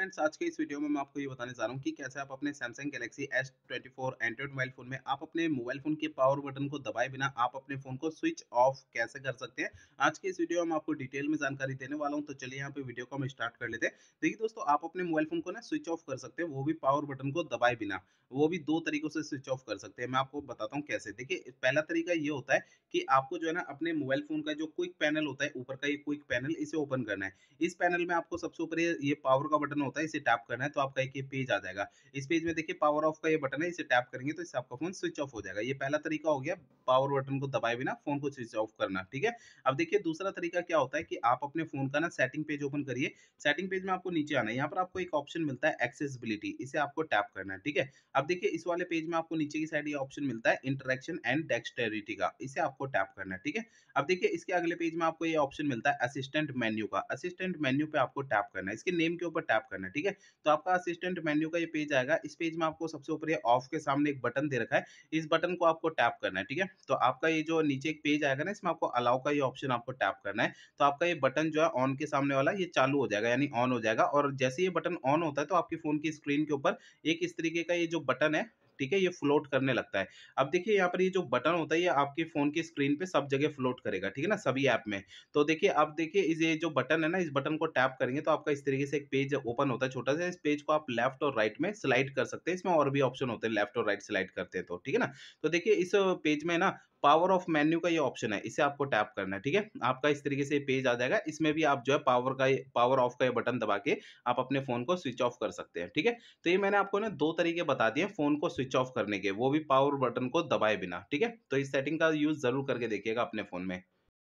friends आज के इस वीडियो में मैं आपको ये बताने जा रहा हूँ कि कैसे आप अपने Samsung Galaxy S twenty four Android mobile phone में आप अपने मोबाइल फोन के पावर बटन को दबाए बिना आप अपने फोन को स्विच ऑफ कैसे कर सकते हैं आज के इस वीडियो में आपको डिटेल में जानकारी देने वाला हूँ तो चलिए यहाँ पे वीडियो को हम स्टार्ट कर लेते हैं देखिए दोस्तों आप अपने मोबाइल फोन को ना स्विच ऑफ कर सकते हैं वो भी पावर बटन को दबाए बिना वो भी दो तरीकों से स्विच ऑफ कर सकते हैं मैं आपको बताता हूँ कैसे देखिए पहला तरीका ये होता है कि आपको जो है ना अपने मोबाइल फोन का जो क्विक पैनल होता है ऊपर का ये क्विक पैनल इसे ओपन करना है इस पैनल में आपको सबसे ऊपर ये पावर का बटन होता है इसे टैप करना है तो आपका एक ये पेज आ जाएगा इस पेज में देखिए पावर ऑफ का ये बटन है इसे टैप करेंगे तो इससे आपका फोन स्विच ऑफ हो जाएगा ये पहला तरीका हो गया पावर बटन को दबाए बिना फोन को स्विच ऑफ करना ठीक है अब देखिए दूसरा तरीका क्या होता है कि आप अपने फोन का ना सेटिंग पेज ओपन करिए सेटिंग पेज में आपको नीचे आना है यहाँ पर आपको एक ऑप्शन मिलता है एक्सेसिबिलिटी इसे आपको टैप करना है ठीक है अब देखिए इस वाले पेज में आपको नीचे की साइड ये ऑप्शन मिलता है इंटरेक्शन एंड डेक्सटेरिटी का इसे आपको टैप करना है ठीक है अब देखिए इसके अगले पेज में आपको ये ऑप्शन मिलता है असिस्टेंट मेन्यू का असिस्टेंट मेन्यू पे आपको टैप करना है इसके नेम के ऊपर टैप करना है ठीक है तो आपका असिस्टेंट मेन्यू का ये पेज आएगा इस पेज में आपको सबसे ऊपर ये ऑफ के सामने एक बटन दे रखा है इस बटन को आपको टैप करना है ठीक है तो आपका ये जो नीचे एक पेज आएगा ना इसमें आपको अलाउ का ये ऑप्शन आपको टैप करना है तो आपका ये बटन जो है ऑन के सामने वाला ये चालू हो जाएगा यानी ऑन हो जाएगा और जैसे ये बटन ऑन होता है तो आपके फोन की स्क्रीन के ऊपर एक इस तरीके का ये जो बटन है ठीक है ये फ्लोट करने लगता है अब देखिए यहाँ पर ये जो बटन होता है ये आपके फ़ोन की स्क्रीन पे सब जगह फ्लोट करेगा ठीक है ना सभी ऐप में तो देखिए अब देखिए इस ये जो बटन है ना इस बटन को टैप करेंगे तो आपका इस तरीके से एक पेज ओपन होता है छोटा सा इस पेज को आप लेफ्ट और राइट में स्लाइड कर सकते हैं इसमें और भी ऑप्शन होते हैं लेफ्ट और राइट स्लाइड करते हैं तो ठीक है ना तो देखिए इस पेज में ना पावर ऑफ मेन्यू का ये ऑप्शन है इसे आपको टैप करना है ठीक है आपका इस तरीके से पेज आ जाएगा इसमें भी आप जो है पावर का पावर ऑफ का ये बटन दबा के आप अपने फ़ोन को स्विच ऑफ कर सकते हैं ठीक है तो ये मैंने आपको ना दो तरीके बता दिए फ़ोन को स्विच ऑफ करने के वो भी पावर बटन को दबाए बिना ठीक है तो इस सेटिंग का यूज़ ज़रूर करके देखिएगा अपने फ़ोन में